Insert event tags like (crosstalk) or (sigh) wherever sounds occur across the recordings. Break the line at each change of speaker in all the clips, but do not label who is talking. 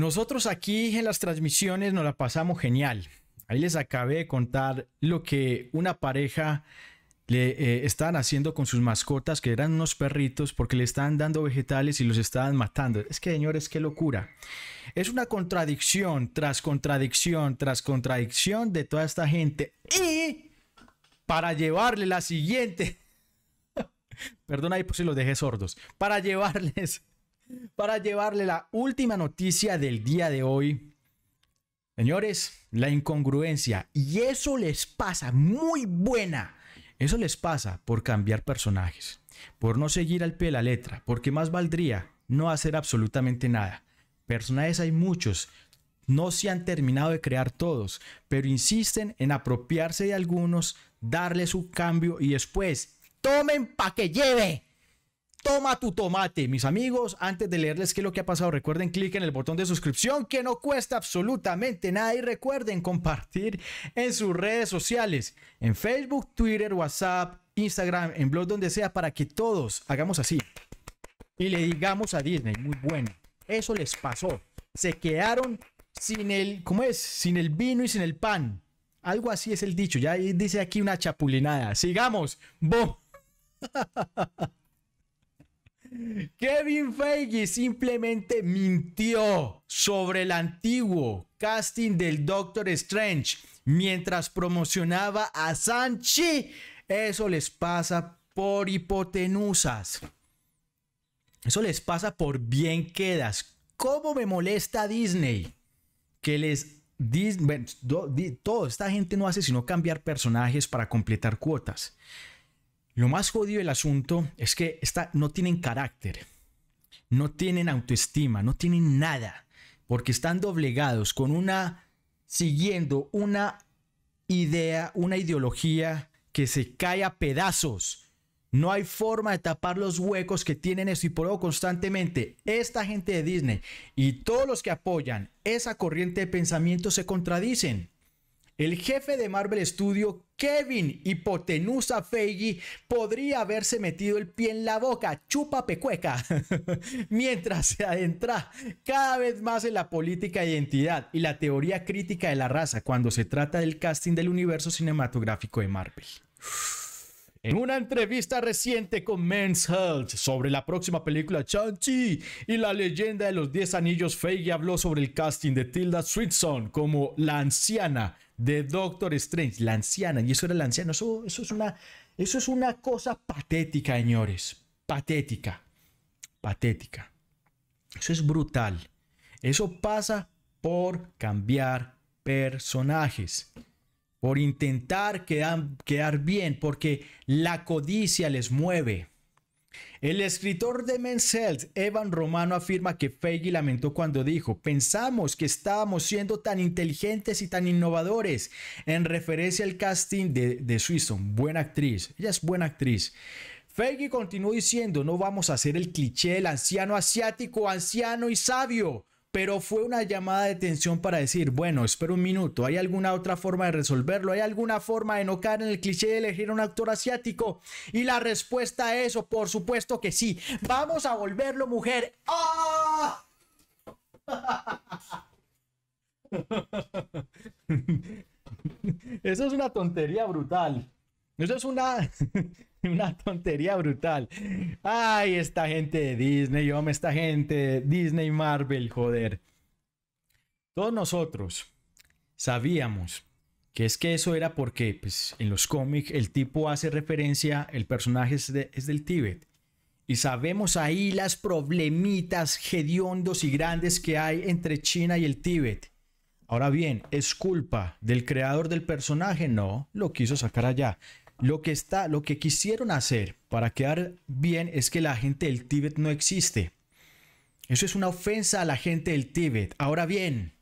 Nosotros aquí en las transmisiones nos la pasamos genial. Ahí les acabé de contar lo que una pareja le están eh, estaban haciendo con sus mascotas, que eran unos perritos, porque le estaban dando vegetales y los estaban matando. Es que, señores, qué locura. Es una contradicción tras contradicción tras contradicción de toda esta gente. Y para llevarle la siguiente. (laughs) Perdón ahí por si los dejé sordos. Para llevarles para llevarle la última noticia del día de hoy. Señores, la incongruencia. Y eso les pasa, muy buena. Eso les pasa por cambiar personajes, por no seguir al pie de la letra, porque más valdría no hacer absolutamente nada. Personajes hay muchos, no se han terminado de crear todos, pero insisten en apropiarse de algunos, darle su cambio y después, tomen pa' que lleve. Toma tu tomate, mis amigos. Antes de leerles qué es lo que ha pasado, recuerden clic en el botón de suscripción que no cuesta absolutamente nada y recuerden compartir en sus redes sociales, en Facebook, Twitter, WhatsApp, Instagram, en blog donde sea para que todos hagamos así y le digamos a Disney, muy bueno, eso les pasó. Se quedaron sin el, ¿cómo es? Sin el vino y sin el pan. Algo así es el dicho. Ya dice aquí una chapulinada. Sigamos. Boom. (laughs) Kevin Feige simplemente mintió sobre el antiguo casting del Doctor Strange mientras promocionaba a Sanchi. Eso les pasa por hipotenusas. Eso les pasa por bien quedas. ¿Cómo me molesta Disney? Que les... Disney, todo, esta gente no hace sino cambiar personajes para completar cuotas. Lo más jodido del asunto es que esta, no tienen carácter, no tienen autoestima, no tienen nada, porque están doblegados con una, siguiendo una idea, una ideología que se cae a pedazos. No hay forma de tapar los huecos que tienen esto y por eso constantemente. Esta gente de Disney y todos los que apoyan esa corriente de pensamiento se contradicen. El jefe de Marvel Studio, Kevin Hipotenusa Feige, podría haberse metido el pie en la boca, chupa pecueca, (laughs) mientras se adentra cada vez más en la política de identidad y la teoría crítica de la raza cuando se trata del casting del universo cinematográfico de Marvel. En una entrevista reciente con Men's Health sobre la próxima película Chanchi y la leyenda de los 10 anillos, Feige habló sobre el casting de Tilda Swinton como la anciana de Doctor Strange, la anciana, y eso era la anciana, eso, es, una, eso es una cosa patética, señores, patética, patética. Eso es brutal. Eso pasa por cambiar personajes, por intentar quedar bien, porque la codicia les mueve. El escritor de Men's Health, Evan Romano, afirma que Feige lamentó cuando dijo, pensamos que estábamos siendo tan inteligentes y tan innovadores en referencia al casting de, de buena actriz, ella es buena actriz. Feige continuó diciendo, no vamos a hacer el cliché del anciano asiático, anciano y sabio. Pero fue una llamada de atención para decir, bueno, espera un minuto, ¿hay alguna otra forma de resolverlo? ¿Hay alguna forma de no caer en el cliché de elegir a un actor asiático? Y la respuesta a eso, por supuesto que sí. Vamos a volverlo mujer. ¡Ah! (laughs) Eso es una tontería brutal. Eso es una, (laughs) una tontería brutal. Ay, esta gente de Disney, hombre, esta gente de Disney Marvel, joder. Todos nosotros sabíamos que es que eso era porque pues, en los cómics el tipo hace referencia, el personaje es, del Tíbet. Y sabemos ahí las problemitas hediondos y grandes que hay entre China y el Tíbet. Ahora bien, ¿es culpa del creador del personaje? No, lo quiso sacar allá. Lo que, está, lo que quisieron hacer para quedar bien es que la gente del Tíbet no existe. Eso es una ofensa a la gente del Tíbet. Ahora bien,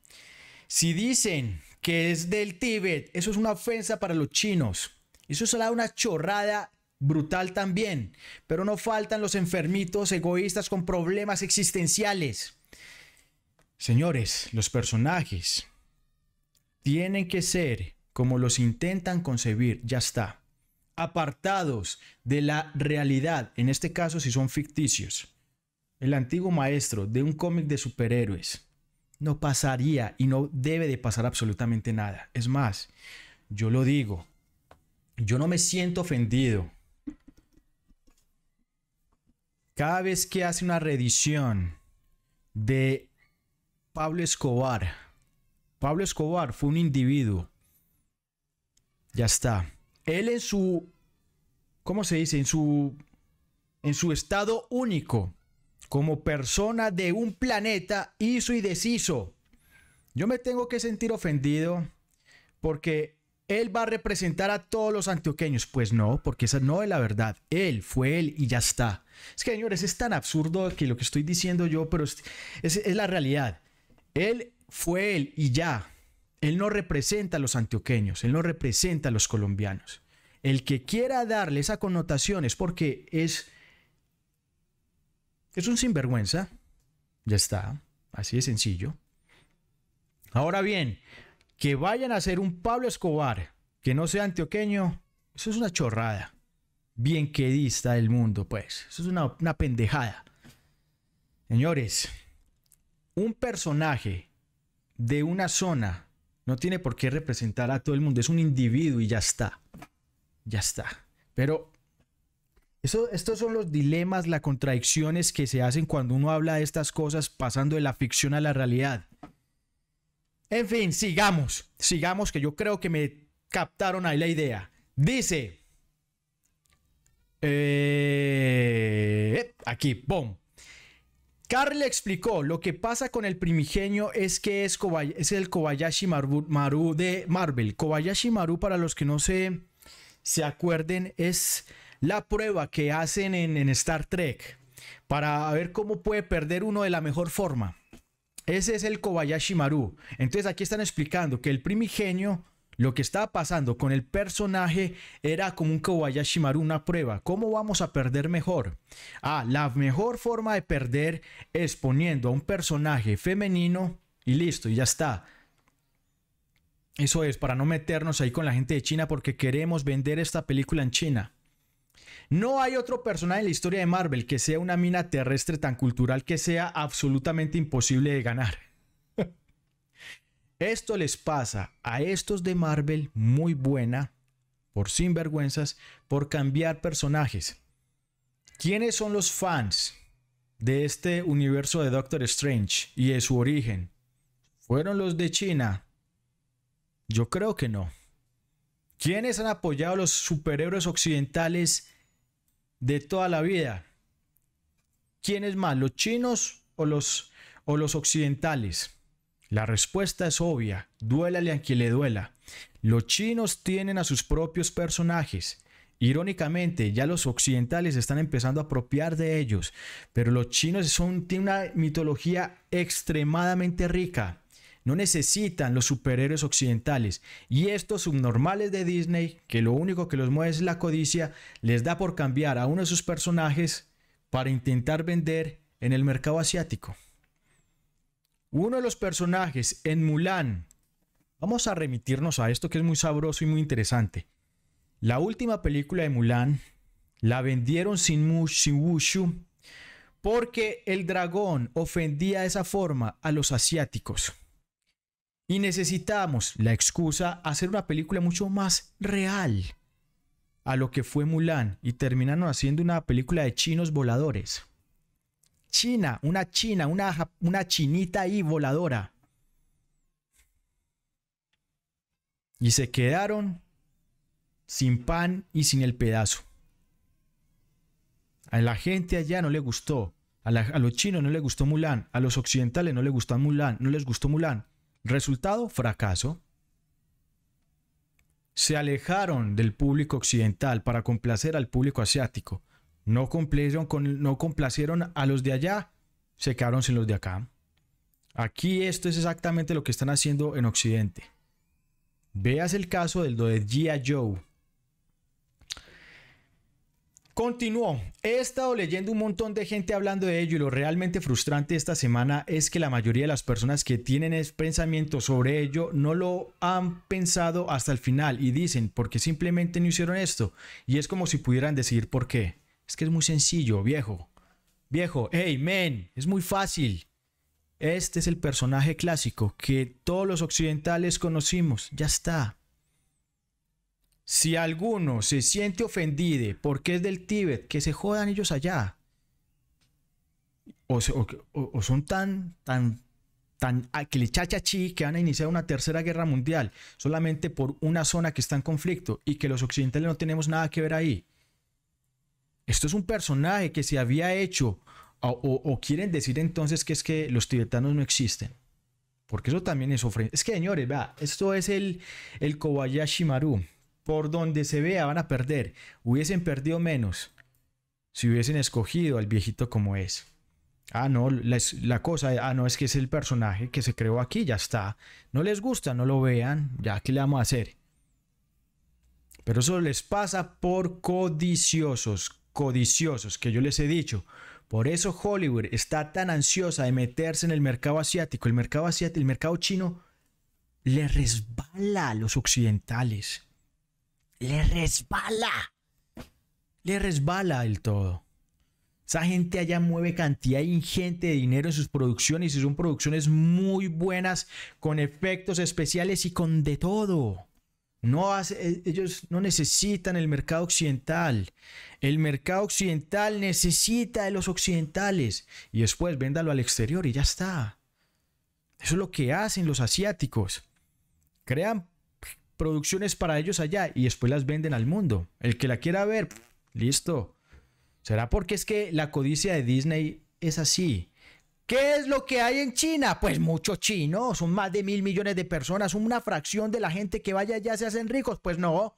si dicen que es del Tíbet, eso es una ofensa para los chinos. Eso será una chorrada brutal también. Pero no faltan los enfermitos egoístas con problemas existenciales. Señores, los personajes tienen que ser como los intentan concebir. Ya está apartados de la realidad, en este caso si son ficticios, el antiguo maestro de un cómic de superhéroes, no pasaría y no debe de pasar absolutamente nada. Es más, yo lo digo, yo no me siento ofendido. Cada vez que hace una reedición de Pablo Escobar, Pablo Escobar fue un individuo. Ya está. Él en su, ¿cómo se dice? En su, en su estado único, como persona de un planeta, hizo y deshizo. Yo me tengo que sentir ofendido porque él va a representar a todos los antioqueños. Pues no, porque esa no es la verdad. Él fue él y ya está. Es que, señores, es tan absurdo que lo que estoy diciendo yo, pero es, es la realidad. Él fue él y ya. Él no representa a los antioqueños, él no representa a los colombianos. El que quiera darle esa connotación es porque es, es un sinvergüenza. Ya está, así de sencillo. Ahora bien, que vayan a ser un Pablo Escobar que no sea antioqueño, eso es una chorrada. Bien quedista del mundo, pues. Eso es una, una pendejada. Señores, un personaje de una zona no tiene por qué representar a todo el mundo, es un individuo y ya está. Ya está. Pero eso, estos son los dilemas, las contradicciones que se hacen cuando uno habla de estas cosas pasando de la ficción a la realidad. En fin, sigamos, sigamos que yo creo que me captaron ahí la idea. Dice... Eh, eh, aquí, boom. Carl explicó, lo que pasa con el primigenio es que es, el Kobayashi Maru, de Marvel. Kobayashi Maru, para los que no se, se acuerden, es la prueba que hacen en, en Star Trek para ver cómo puede perder uno de la mejor forma. Ese es el Kobayashi Maru. Entonces aquí están explicando que el primigenio lo que estaba pasando con el personaje era como un Kobayashi Maru, una prueba. ¿Cómo vamos a perder mejor? Ah, la mejor forma de perder es poniendo a un personaje femenino y listo, y ya está. Eso es, para no meternos ahí con la gente de China porque queremos vender esta película en China. No hay otro personaje en la historia de Marvel que sea una mina terrestre tan cultural que sea absolutamente imposible de ganar. Esto les pasa a estos de Marvel muy buena, por sinvergüenzas, por cambiar personajes. ¿Quiénes son los fans de este universo de Doctor Strange y de su origen? ¿Fueron los de China? Yo creo que no. ¿Quiénes han apoyado los superhéroes occidentales de toda la vida? ¿Quiénes más? ¿Los chinos o los, o los occidentales? La respuesta es obvia, duélale a quien le duela. Los chinos tienen a sus propios personajes. Irónicamente, ya los occidentales están empezando a apropiar de ellos, pero los chinos son, tienen una mitología extremadamente rica. No necesitan los superhéroes occidentales. Y estos subnormales de Disney, que lo único que los mueve es la codicia, les da por cambiar a uno de sus personajes para intentar vender en el mercado asiático. Uno de los personajes en Mulan. Vamos a remitirnos a esto que es muy sabroso y muy interesante. La última película de Mulan la vendieron sin, wushu porque el dragón ofendía de esa forma a los asiáticos. Y necesitamos la excusa hacer una película mucho más real a lo que fue Mulan y terminaron haciendo una película de chinos voladores. China, una China, una, una chinita ahí voladora. Y se quedaron sin pan y sin el pedazo. A la gente allá no le gustó. A, los chinos no les gustó Mulan. A los occidentales no les gustó Mulan. No les gustó Mulan. Resultado, fracaso. Se alejaron del público occidental para complacer al público asiático no complacieron, con, no complacieron a los de allá, se quedaron sin los de acá. Aquí esto es exactamente lo que están haciendo en Occidente. Veas el caso del de G.I. Joe. Continuó. He estado leyendo un montón de gente hablando de ello y lo realmente frustrante esta semana es que la mayoría de las personas que tienen pensamiento sobre ello no lo han pensado hasta el final y dicen porque simplemente no hicieron esto y es como si pudieran decir por qué. Es que es muy sencillo, viejo. Viejo, hey, men, es muy fácil. Este es el personaje clásico que todos los occidentales conocimos. Ya está. Si alguno se siente ofendido porque es del Tíbet, que se jodan ellos allá. O, son tan, tan, tan, ah, que le chachachi que van a iniciar una tercera guerra mundial solamente por una zona que está en conflicto y que los occidentales no tenemos nada que ver ahí. Esto es un personaje que se había hecho. O, quieren decir entonces que es que los tibetanos no existen. Porque eso también es ofrenda. Es que señores, vea, esto es el, el Kobayashi Maru. Por donde se vea van a perder. Hubiesen perdido menos si hubiesen escogido al viejito como es. Ah, no, la, la, cosa, ah, no, es que es el personaje que se creó aquí, ya está. No les gusta, no lo vean, ya ¿qué le vamos a hacer. Pero eso les pasa por codiciosos codiciosos que yo les he dicho. Por eso Hollywood está tan ansiosa de meterse en el mercado asiático. El mercado asiático, el mercado chino, le resbala a los occidentales. Le resbala. Le resbala el todo. Esa gente allá mueve cantidad ingente de dinero en sus producciones y son producciones muy buenas con efectos especiales y con de todo. No eh, ellos no necesitan el mercado occidental. El mercado occidental necesita de los occidentales. Y después véndalo al exterior y ya está. Eso es lo que hacen los asiáticos. Crean producciones para ellos allá y después las venden al mundo. El que la quiera ver, listo. ¿Será porque es que la codicia de Disney es así? ¿Qué es lo que hay en China? Pues mucho chino. son más de mil millones de personas, una fracción de la gente que vaya allá se hacen ricos. Pues no,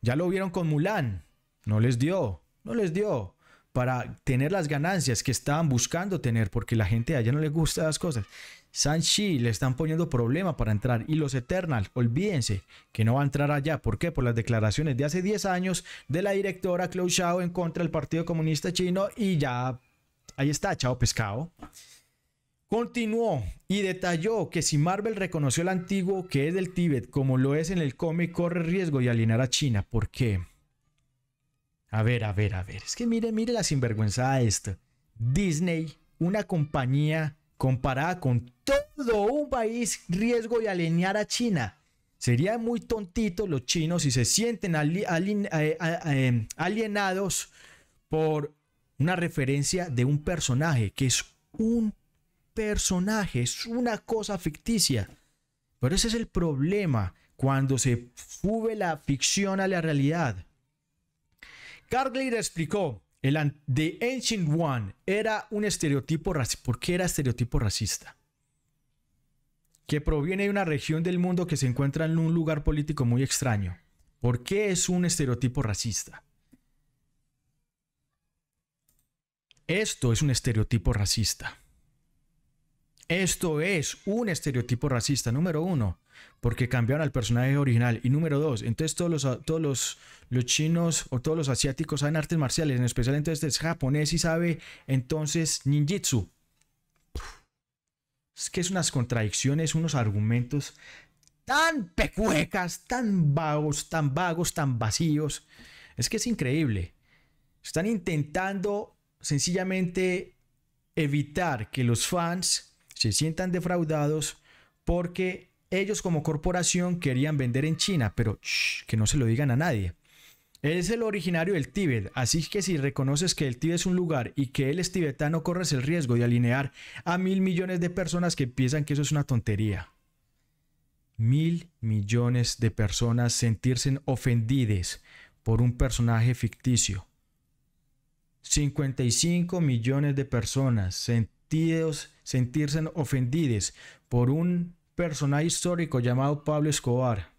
ya lo vieron con Mulan, no les dio, no les dio para tener las ganancias que estaban buscando tener, porque la gente de allá no les gusta las cosas. Sanchi le están poniendo problema para entrar y los Eternals, olvídense que no va a entrar allá. ¿Por qué? Por las declaraciones de hace 10 años de la directora Klaus Shao en contra del Partido Comunista Chino y ya Ahí está, chao pescado. Continuó y detalló que si Marvel reconoció el antiguo que es del Tíbet como lo es en el cómic, corre riesgo y alienar a China. ¿Por qué? A ver, a ver, a ver. Es que mire, mire la sinvergüenza esta. Disney, una compañía comparada con todo un país, riesgo y alienar a China. Sería muy tontito los chinos si se sienten eh, eh, alienados por una referencia de un personaje, que es un personaje, es una cosa ficticia. Pero ese es el problema cuando se sube la ficción a la realidad. Carlyle explicó, el The Ancient One era un estereotipo racista. ¿Por qué era estereotipo racista? Que proviene de una región del mundo que se encuentra en un lugar político muy extraño. ¿Por qué es un estereotipo racista? Esto es un estereotipo racista. Esto es un estereotipo racista, número uno, porque cambiaron al personaje original. Y número dos, entonces todos los, todos los, los chinos o todos los asiáticos saben artes marciales, en especial entonces es japonés y sabe entonces ninjitsu. Es que es unas contradicciones, unos argumentos tan pecuecas, tan vagos, tan vagos, tan vacíos. Es que es increíble. Están intentando sencillamente evitar que los fans se sientan defraudados porque ellos como corporación querían vender en China, pero que no se lo digan a nadie. Él es el originario del Tíbet, así que si reconoces que el Tíbet es un lugar y que él es tibetano, corres el riesgo de alinear a mil millones de personas que piensan que eso es una tontería. Mil millones de personas sentirse ofendidas por un personaje ficticio. 55 millones de personas sentidos, sentirse ofendidas por un personaje histórico llamado Pablo Escobar.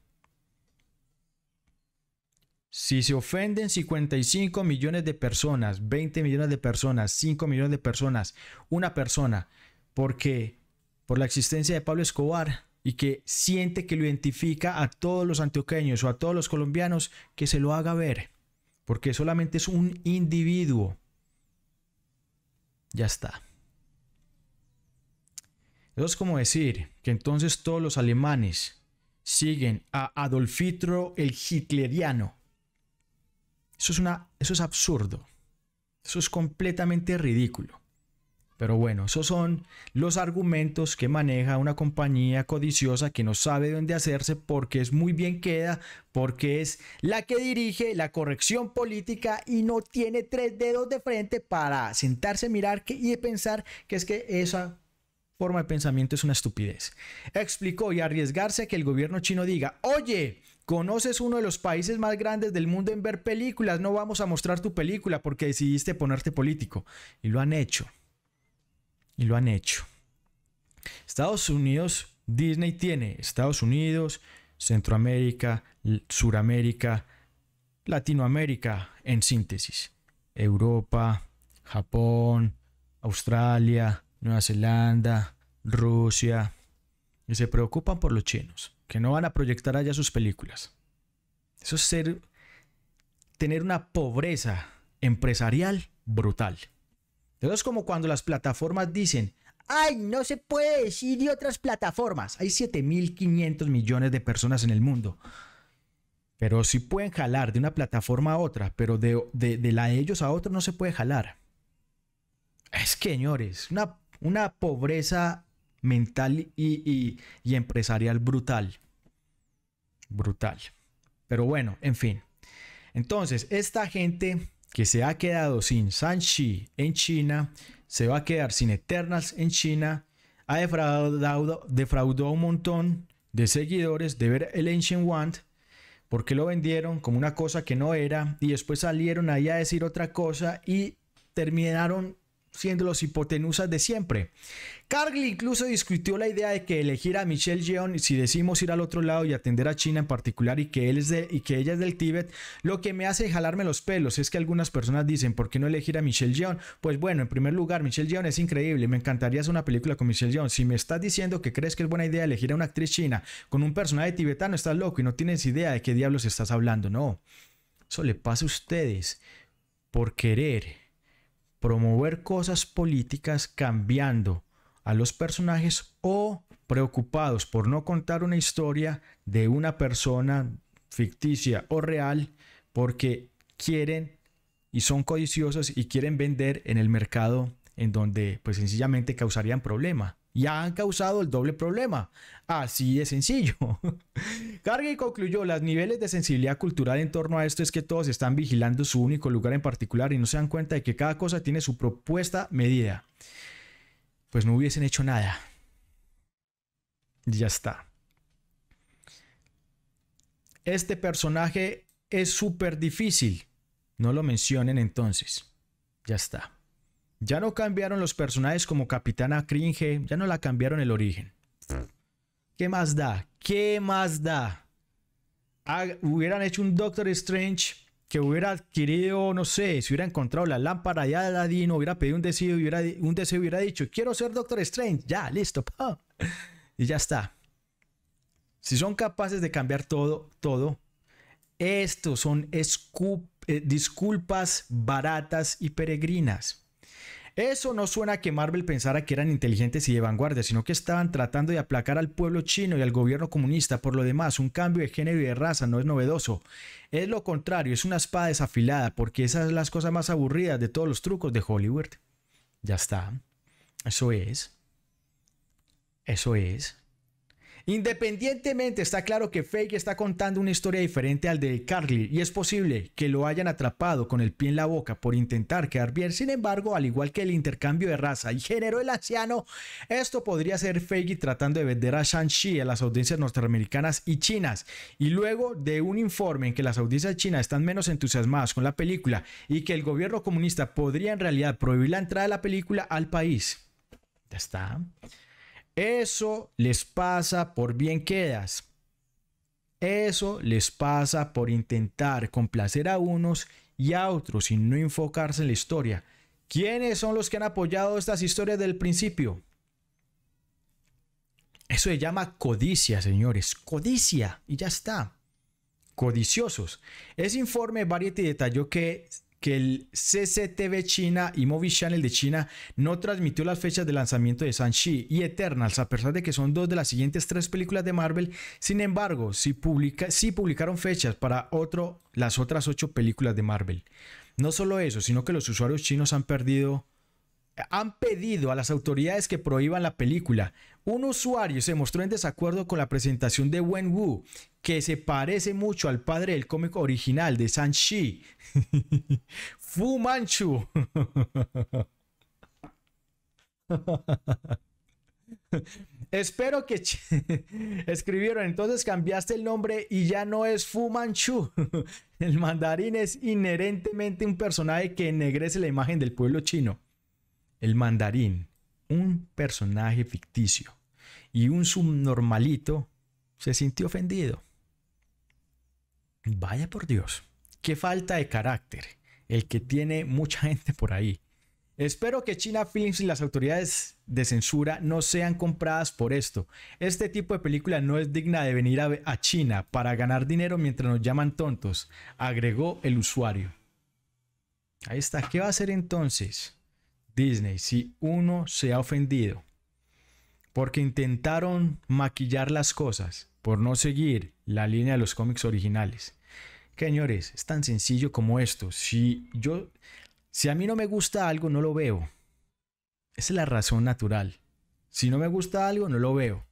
Si se ofenden 55 millones de personas, 20 millones de personas, 5 millones de personas, una persona, porque por la existencia de Pablo Escobar y que siente que lo identifica a todos los antioqueños o a todos los colombianos, que se lo haga ver porque solamente es un individuo. Ya está. Eso es como decir que entonces todos los alemanes siguen a Adolfitro el hitleriano. Eso es, una, eso es absurdo. Eso es completamente ridículo. Pero bueno, esos son los argumentos que maneja una compañía codiciosa que no sabe dónde hacerse porque es muy bien queda, porque es la que dirige la corrección política y no tiene tres dedos de frente para sentarse, mirar que, y pensar que es que esa forma de pensamiento es una estupidez. Explicó y arriesgarse a que el gobierno chino diga, oye, conoces uno de los países más grandes del mundo en ver películas, no vamos a mostrar tu película porque decidiste ponerte político. Y lo han hecho y lo han hecho. Estados Unidos, Disney tiene Estados Unidos, Centroamérica, Suramérica, Latinoamérica en síntesis. Europa, Japón, Australia, Nueva Zelanda, Rusia. Y se preocupan por los chinos, que no van a proyectar allá sus películas. Eso es ser, tener una pobreza empresarial brutal. Entonces es como cuando las plataformas dicen, ay, no se puede decir de otras plataformas. Hay 7.500 millones de personas en el mundo. Pero sí pueden jalar de una plataforma a otra, pero de, la de ellos a otra no se puede jalar. Es que, señores, una, una pobreza mental y empresarial brutal. Brutal. Pero bueno, en fin. Entonces, esta gente que se ha quedado sin Sanchi en China, se va a quedar sin Eternals en China, ha defraudado, defraudó un montón de seguidores de ver el Ancient wand porque lo vendieron como una cosa que no era y después salieron ahí a decir otra cosa y terminaron siendo los hipotenusas de siempre. Cargill incluso discutió la idea de que elegir a Michelle Yeon si decimos ir al otro lado y atender a China en particular y que, él es de, y que ella es del Tíbet, lo que me hace jalarme los pelos es que algunas personas dicen, ¿por qué no elegir a Michelle Yeon? Pues bueno, en primer lugar, Michelle Yeon es increíble, me encantaría hacer una película con Michelle Yeon. Si me estás diciendo que crees que es buena idea elegir a una actriz china con un personaje tibetano, estás loco y no tienes idea de qué diablos estás hablando, no. Eso le pasa a ustedes por querer promover cosas políticas cambiando a los personajes o preocupados por no contar una historia de una persona ficticia o real porque quieren y son codiciosos y quieren vender en el mercado en donde pues sencillamente causarían problema ya han causado el doble problema. Así de sencillo. y (laughs) concluyó, los niveles de sensibilidad cultural en torno a esto es que todos están vigilando su único lugar en particular y no se dan cuenta de que cada cosa tiene su propuesta medida. Pues no hubiesen hecho nada. Ya está. Este personaje es súper difícil. No lo mencionen entonces. Ya está. Ya no cambiaron los personajes como Capitana Cringe, ya no la cambiaron el origen. ¿Qué más da? ¿Qué más da? hubieran hecho un Doctor Strange que hubiera adquirido, no sé, si hubiera encontrado la lámpara ya de Aladino, hubiera pedido un deseo, hubiera, un deseo hubiera dicho, quiero ser Doctor Strange, ya, listo, (laughs) y ya está. Si son capaces de cambiar todo, todo, estos son eh, disculpas baratas y peregrinas. Eso no suena que Marvel pensara que eran inteligentes y de vanguardia, sino que estaban tratando de aplacar al pueblo chino y al gobierno comunista. Por lo demás, un cambio de género y de raza no es novedoso. Es lo contrario, es una espada desafilada, porque esas son las cosas más aburridas de todos los trucos de Hollywood. Ya está. Eso es. Eso es. Independientemente, está claro que Fake está contando una historia diferente al de Carly y es posible que lo hayan atrapado con el pie en la boca por intentar quedar bien. Sin embargo, al igual que el intercambio de raza y género del anciano, esto podría ser Fake tratando de vender a Shang-Chi a las audiencias norteamericanas y chinas. Y luego de un informe en que las audiencias chinas están menos entusiasmadas con la película y que el gobierno comunista podría en realidad prohibir la entrada de la película al país. Ya está. Eso les pasa por bien quedas. Eso les pasa por intentar complacer a unos y a otros y no enfocarse en la historia. ¿Quiénes son los que han apoyado estas historias del principio? Eso se llama codicia, señores. Codicia. Y ya está. Codiciosos. Ese informe Variety detalló que que el CCTV China y Movie Channel de China no transmitió las fechas de lanzamiento de Shang-Chi y Eternals, a pesar de que son dos de las siguientes tres películas de Marvel. Sin embargo, sí, publica, publicaron fechas para las otras ocho películas de Marvel. No solo eso, sino que los usuarios chinos han perdido han pedido a las autoridades que prohíban la película. Un usuario se mostró en desacuerdo con la presentación de Wen Wu, que se parece mucho al padre del cómico original de Shang-Chi (laughs) Fu Manchu. (laughs) Espero que (laughs) escribieron, entonces cambiaste el nombre y ya no es Fu Manchu. el mandarín es inherentemente un personaje que ennegrece la imagen del pueblo chino el mandarín, un personaje ficticio, y un subnormalito se sintió ofendido. Vaya por Dios, qué falta de carácter, el que tiene mucha (laughs) gente por ahí. Espero que China Films y las autoridades de censura no sean compradas por esto. Este tipo de película no es digna de venir a, China para ganar dinero mientras nos llaman tontos, agregó el usuario. Ahí está, ¿qué va a hacer entonces? Disney, si uno se ha ofendido porque intentaron maquillar las cosas, por no seguir la línea de los cómics originales. Señores, es tan sencillo como esto. Si yo, si a mí no me gusta algo, no lo veo. Esa es la razón natural. Si no me gusta algo, no lo veo.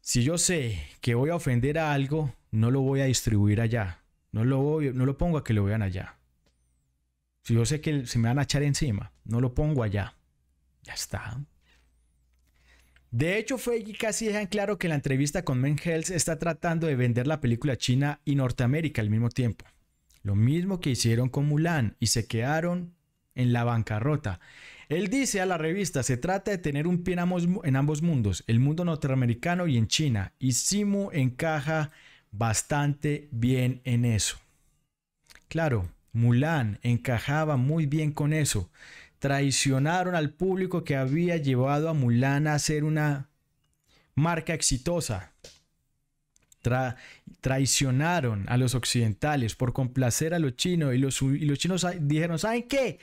Si yo sé que voy a ofender a algo, no lo voy a distribuir allá. No lo, no lo pongo a que lo vean allá yo sé que se me van a echar encima, no lo pongo allá. Ya está. De hecho, y casi dejan claro que la entrevista con Men Hells está tratando de vender la película China y Norteamérica al mismo tiempo. Lo mismo que hicieron con Mulan y se quedaron en la bancarrota. Él dice a la revista, se trata de tener un pie en ambos, en ambos mundos, el mundo norteamericano y en China, y Simu encaja bastante bien en eso. Claro, Mulan encajaba muy bien con eso. Traicionaron al público que había llevado a Mulan a ser una marca exitosa. traicionaron a los occidentales por complacer a los chinos y los chinos dijeron, ¿saben qué?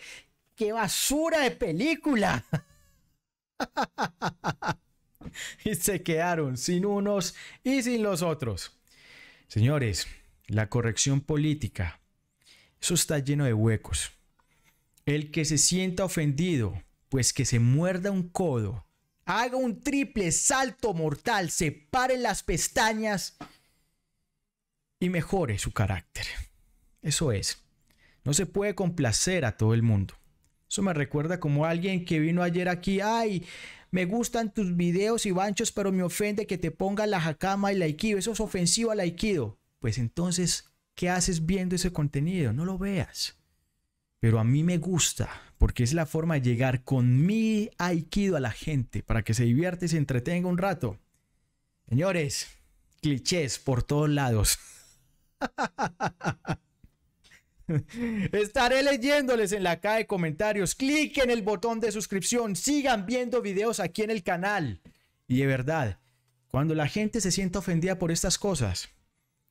¡Qué basura de película! (laughs) y se quedaron sin unos y sin los otros. Señores, la corrección política eso está lleno de huecos. El que se sienta ofendido, pues que se muerda un codo, haga un triple salto mortal, Se pare las pestañas y mejore su carácter. Eso es. No se puede complacer a todo el mundo. Eso me recuerda como alguien que vino ayer aquí, ay, me gustan tus videos y banchos, pero me ofende que te ponga la jacama y la Eso es ofensivo la aikido. Pues entonces ¿Qué haces viendo ese contenido? No lo veas. Pero a mí me gusta porque es la forma de llegar con mi aikido a la gente para que se divierte y se entretenga un rato. Señores, clichés por todos lados. (laughs) Estaré leyéndoles en la caja de comentarios. Cliquen el botón de suscripción. Sigan viendo videos aquí en el canal. Y de verdad, cuando la gente se sienta ofendida por estas cosas,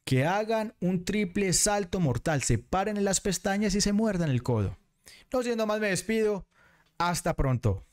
que hagan un triple salto mortal, se paren en las pestañas y se muerdan el codo. No siendo más, me despido. Hasta pronto.